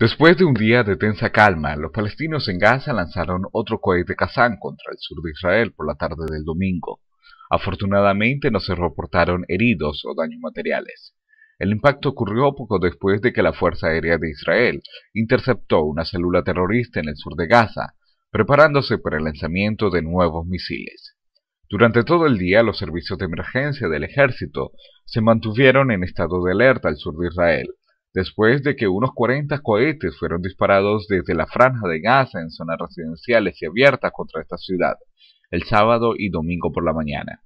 Después de un día de tensa calma, los palestinos en Gaza lanzaron otro cohete Kazán contra el sur de Israel por la tarde del domingo. Afortunadamente no se reportaron heridos o daños materiales. El impacto ocurrió poco después de que la Fuerza Aérea de Israel interceptó una célula terrorista en el sur de Gaza, preparándose para el lanzamiento de nuevos misiles. Durante todo el día, los servicios de emergencia del ejército se mantuvieron en estado de alerta al sur de Israel, después de que unos 40 cohetes fueron disparados desde la franja de Gaza en zonas residenciales y abiertas contra esta ciudad, el sábado y domingo por la mañana.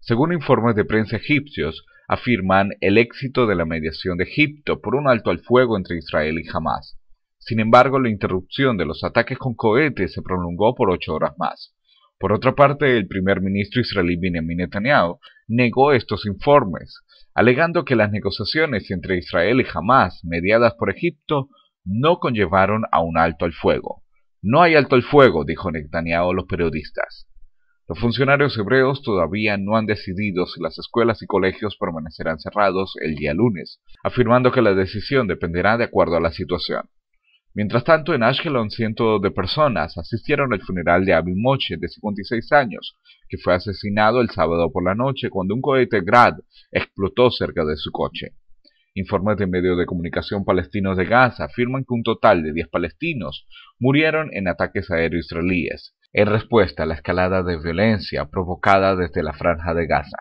Según informes de prensa egipcios, afirman el éxito de la mediación de Egipto por un alto al fuego entre Israel y Hamas. Sin embargo, la interrupción de los ataques con cohetes se prolongó por ocho horas más. Por otra parte, el primer ministro israelí Benjamin Netanyahu negó estos informes, alegando que las negociaciones entre Israel y Hamas, mediadas por Egipto, no conllevaron a un alto al fuego. No hay alto al fuego, dijo Netanyahu a los periodistas. Los funcionarios hebreos todavía no han decidido si las escuelas y colegios permanecerán cerrados el día lunes, afirmando que la decisión dependerá de acuerdo a la situación. Mientras tanto, en Ashkelon, cientos de personas asistieron al funeral de Abim Moche, de 56 años, que fue asesinado el sábado por la noche cuando un cohete Grad explotó cerca de su coche. Informes de medios de comunicación palestinos de Gaza afirman que un total de 10 palestinos murieron en ataques aéreos israelíes, en respuesta a la escalada de violencia provocada desde la franja de Gaza.